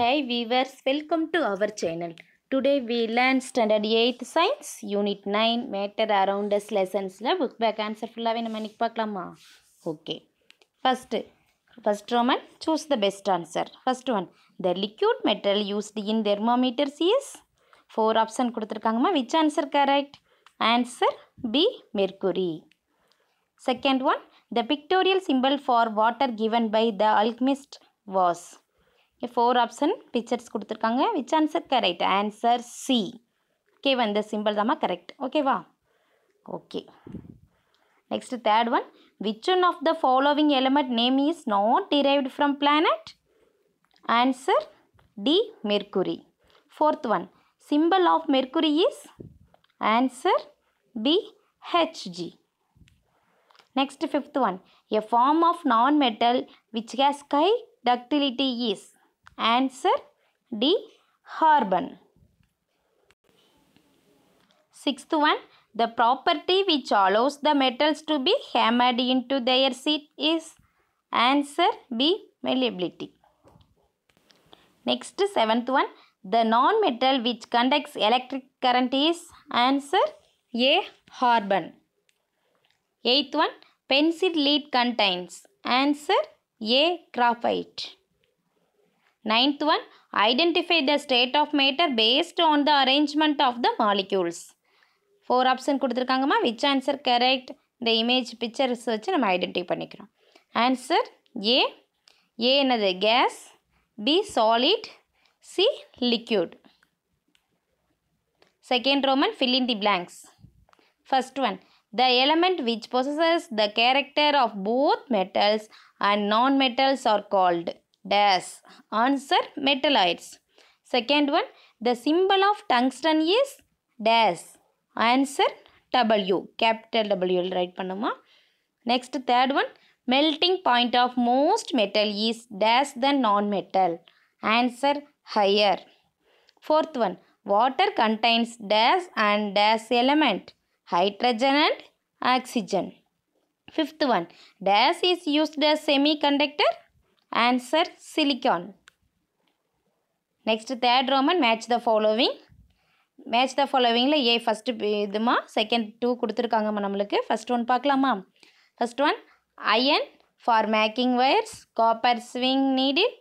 Hey viewers, welcome to our channel. Today we learn standard 8th science unit 9 matter around us lessonsல book back answer ஃபுல்லாவே நம்ம இன்னைக்கு பார்க்கலாமா okay first first Roman choose the best answer. First one the liquid metal used in thermometers is four option கொடுத்துருக்காங்கம்மா which answer correct? Answer B mercury. Second one the pictorial symbol for water given by the alchemist was four option pictures को which answer correct answer C के one simple दाम correct ओकेवा okay next third one which one of the following element name is not derived from planet answer D mercury fourth one symbol of mercury is answer B Hg next fifth one a form of non metal which has कई ductility is Answer D. carbon. Sixth one, the property which allows the metals to be hammered into their seat is answer B. Malleability. Next seventh one, the non-metal which conducts electric current is answer A. carbon. Eighth one, pencil lead contains answer A. Graphite. Ninth one, identify the state of matter based on the arrangement of the molecules. Four option கொடுத்துருக்காங்கம்மா which answer correct இந்த image pictures வச்சு நம்ம identify பண்ணிக்கிறோம் answer A A என்னது gas B solid C liquid second Roman fill in the blanks first one the element which possesses the character of both metals and non metals are called Dash. Answer metalloids. Second one, the symbol of tungsten is dash. Answer W. Capital W write Panama. Next third one, melting point of most metal is dash than non-metal. Answer higher. Fourth one, water contains dash and dash element, hydrogen and oxygen. Fifth one, dash is used as semiconductor answer silicon next third Roman match the following match the ஃபாலோவிங்கில் A first இதுமா second two கொடுத்துருக்காங்கம்மா நம்மளுக்கு first one பார்க்கலாமா first one iron for making wires copper sewing needle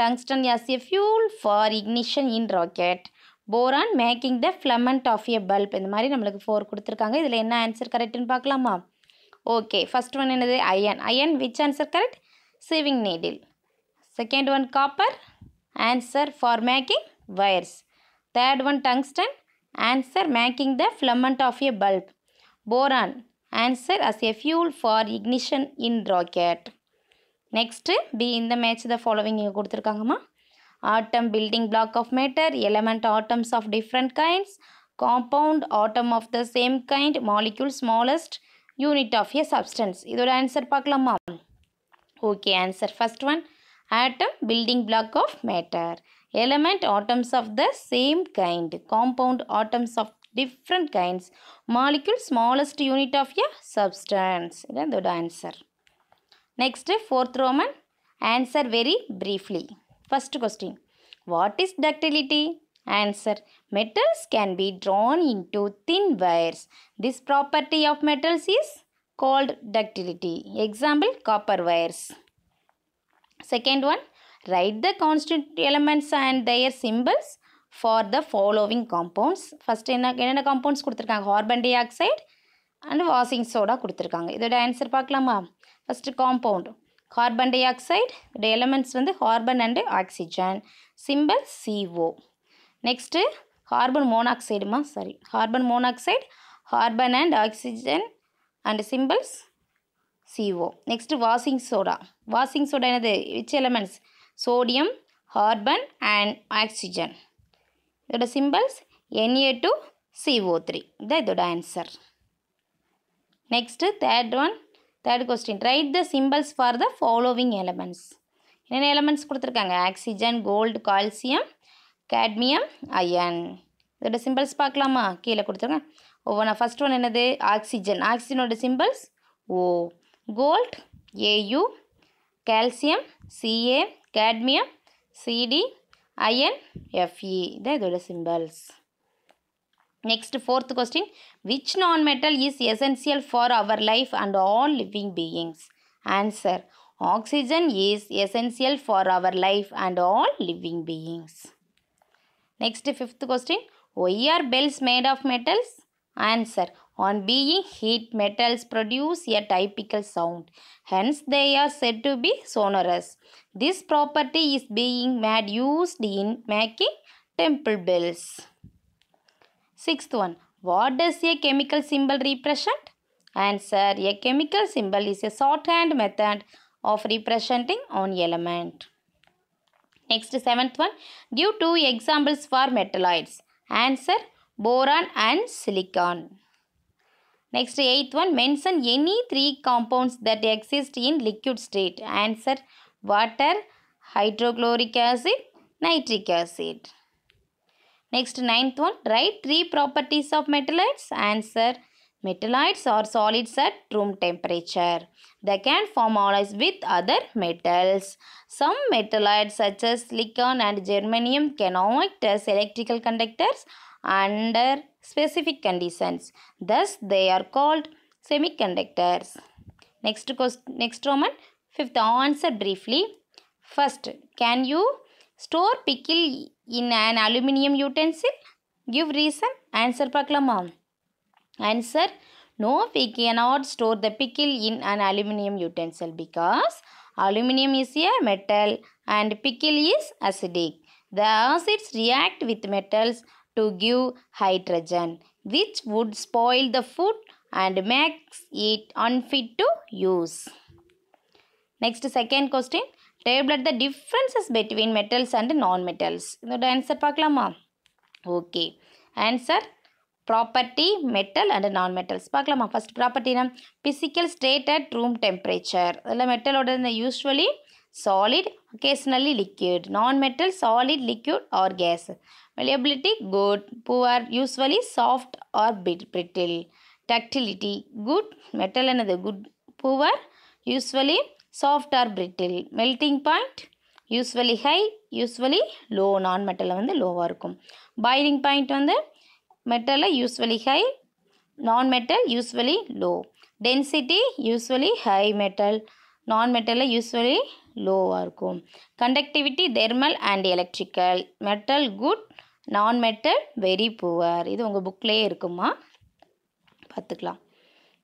tungsten as a fuel for ignition in rocket boron making the filament of a bulb இந்த மாதிரி நம்மளுக்கு four கொடுத்துருக்காங்க இதில் என்ன ஆன்சர் கரெக்டுன்னு பார்க்கலாமா ஓகே ஃபஸ்ட் ஒன் என்னது iron iron which answer correct sewing needle second one copper answer for making wires third one tungsten answer making the filament of a bulb boron answer as a fuel for ignition in rocket next b in the match the following இங்க கொடுத்திருக்காங்கம்மா atom building block of matter element atoms of different kinds compound atom of the same kind molecule smallest unit of a substance இதோட answer பார்க்கலாமா okay answer first one Atom building block of matter. Element atoms of the same kind. Compound atoms of different kinds. Molecule smallest unit of a substance. Then the answer. Next fourth Roman. Answer very briefly. First question. What is ductility? Answer. Metals can be drawn into thin wires. This property of metals is called ductility. Example copper wires. Second one write the constituent elements and their symbols for the following compounds first என்ன என்னென்ன compounds கொடுத்துருக்காங்க carbon dioxide and washing soda கொடுத்துருக்காங்க இதோட answer பார்க்கலாமா first compound carbon dioxide இதோட elements வந்து carbon and oxygen symbol CO next carbon மோனாக்சைடுமா sorry carbon monoxide carbon and oxygen and symbols CO next washing soda washing soda என்னது which elements sodium carbon and oxygen இதோட symbols NA two CO three இதான் இதோட answer next third one third question write the symbols for the following elements என்னென்ன elements கொடுத்துருக்காங்க oxygen gold calcium cadmium iron இதோட symbols பார்க்கலாமா கீழே கொடுத்துருங்க ஒவ்வொன்றா ஃபஸ்ட் ஒன் என்னது ஆக்சிஜன் ஆக்சிஜனோட symbols O gold AU, calcium CA, cadmium CD, iron Fe. That is are symbols. Next fourth question. Which non-metal is essential for our life and all living beings? Answer. Oxygen is essential for our life and all living beings. Next fifth question. Why are bells made of metals? Answer. On being heat, metals produce a typical sound. Hence, they are said to be sonorous. This property is being made used in making temple bells. Sixth one. What does a chemical symbol represent? Answer. A chemical symbol is a shorthand method of representing an element. Next, seventh one. Give two examples for metalloids. Answer boron and silicon. Next eighth one mention any three compounds that exist in liquid state. Answer water, hydrochloric acid, nitric acid. Next ninth one write three properties of metalloids. Answer Metalloids are solids at room temperature. They can form alloys with other metals. Some metalloids such as silicon and germanium can act as electrical conductors under specific conditions. Thus, they are called semiconductors. Next, next Roman, fifth answer briefly. First, can you store pickle in an aluminium utensil? Give reason. Answer Paklama. Answer, no, we cannot store the pickle in an aluminium utensil because aluminium is a metal and pickle is acidic. The acids react with metals to give hydrogen which would spoil the food and makes it unfit to use. Next second question. Table the differences between metals and non-metals. The answer paklama. Okay. Answer property metal and non-metals. First property na physical state at room temperature. Metal usually solid, occasionally liquid. Non-metal, solid, liquid or gas. Malleability, good. Poor, usually soft or brittle. Tactility, good. Metal another good. Poor, usually soft or brittle. Melting point, usually high. Usually low. Non-metal வந்து லோவாக இருக்கும் boiling point, வந்து metal usually high non metal usually low density usually high metal non metal usually லோவாக இருக்கும் conductivity thermal and electrical metal good non metal very poor இது உங்கள் புக்லேயே இருக்குமா பார்த்துக்கலாம்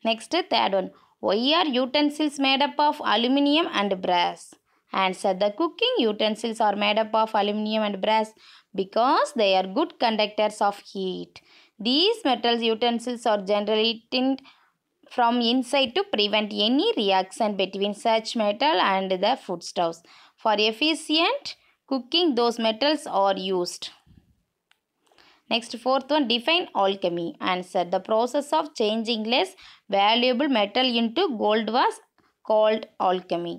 next third one why are utensils made up of aluminium and brass answer the cooking utensils are made up of aluminium and brass because they are good conductors of heat these metals utensils are generally tinned from inside to prevent any reaction between such metal and the foodstuffs. For efficient cooking, those metals are used. Next, fourth one, define alchemy. Answer. The process of changing less valuable metal into gold was called alchemy.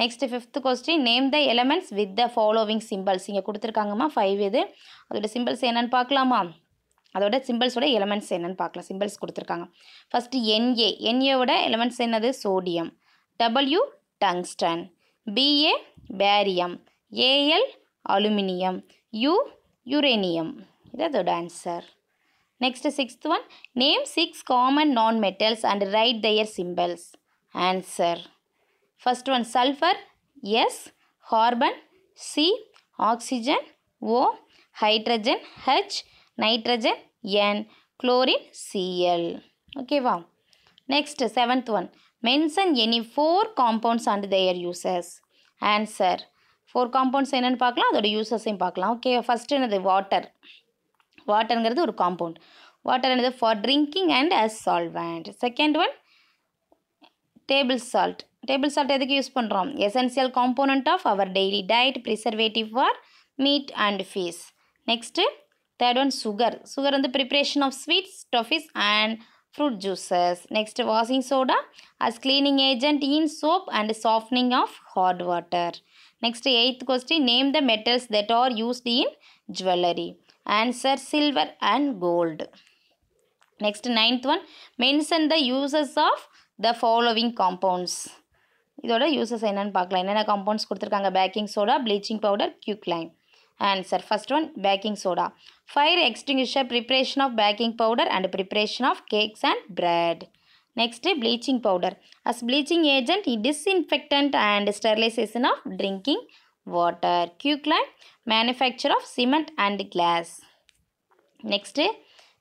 Next fifth question name the elements with the following symbols இங்கே கொடுத்துருக்காங்கம்மா five இது அதோட symbols the பார்க்கலாமா அதோட சிம்பிள்ஸோட elements என்னன்னு பார்க்கலாம் symbols கொடுத்துருக்காங்க first NA என்ஏவோட எலமெண்ட்ஸ் என்னது sodium W tungsten BA barium AL aluminium U uranium இது அதோட answer next sixth one name six common non metals and write their symbols answer first one sulphur S carbon C oxygen O hydrogen H nitrogen N chlorine CL ஓகேவா next seventh one mention any four compounds and their uses answer four compounds என்னென்னு பார்க்கலாம் அதோடய யூசஸையும் பார்க்கலாம் okay first என்னது water வாட்டருங்கிறது ஒரு compound water என்னது for drinking and as solvent second one table salt table salt எதுக்கு யூஸ் பண்ணுறோம் essential component of our daily diet preservative for meat and fish next third one sugar sugar வந்து preparation of sweets toffees and fruit juices next washing soda as cleaning agent in soap and softening of hard water next eighth question name the metals that are used in jewellery answer silver and gold next ninth one mention the uses of the following compounds இதோட uses என்னென்னு பார்க்கலாம் என்னென்ன compounds கொடுத்துருக்காங்க baking soda bleaching powder quicklime answer first one baking soda fire extinguisher preparation of baking powder and preparation of cakes and bread next bleaching powder as bleaching agent disinfectant and sterilisation of drinking water quicklime manufacture of cement and glass next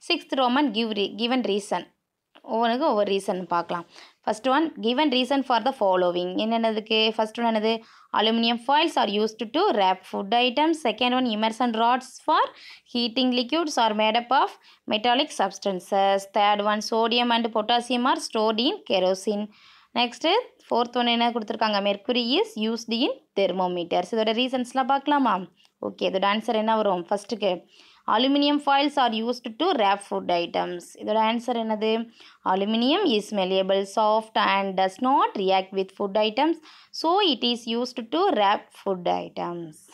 sixth Roman give ரீ given reason ஒவ்வொன்றுக்கும் ஒவ்வொரு reason பார்க்கலாம் first one given reason for the following என்னென்னதுக்கு first one என்னது aluminium foils are used to wrap food items second one immersion rods for heating liquids are made up of metallic substances third one sodium and potassium are stored in kerosene next fourth one என்ன கொடுத்துருக்காங்க mercury is used in thermometers இதோட ரீசன்ஸ்லாம் பார்க்கலாமா okay இதோட answer என்ன வரும் ஃபஸ்ட்டுக்கு Aluminium foils are used to wrap food items. This answer is aluminium is malleable, soft and does not react with food items. So it is used to wrap food items.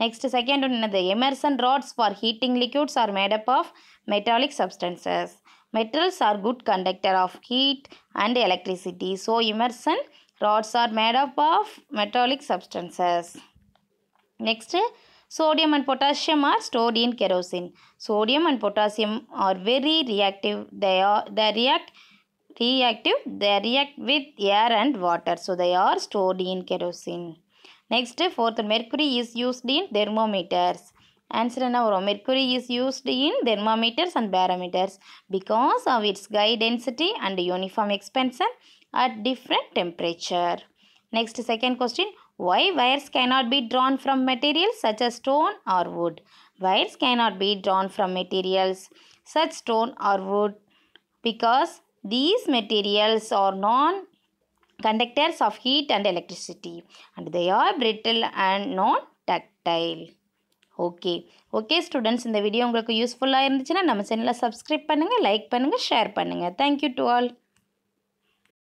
Next second one emerson rods for heating liquids are made up of metallic substances. Metals are good conductor of heat and electricity. So emerson rods are made up of metallic substances. Next Sodium and potassium are stored in kerosene. Sodium and potassium are very reactive. They are they react reactive. They react with air and water. So they are stored in kerosene. Next, fourth, mercury is used in thermometers. Answer now, mercury is used in thermometers and barometers because of its high density and uniform expansion at different temperature. Next, second question, why wires cannot be drawn from materials such as stone or wood? Wires cannot be drawn from materials such stone or wood because these materials are non conductors of heat and electricity and they are brittle and non tactile. Okay okay students இந்த video உங்களுக்கு யூஸ்ஃபுல்லாக இருந்துச்சுன்னா நம்ம சேனலை subscribe பண்ணுங்கள் like பண்ணுங்கள் share பண்ணுங்கள் thank you to all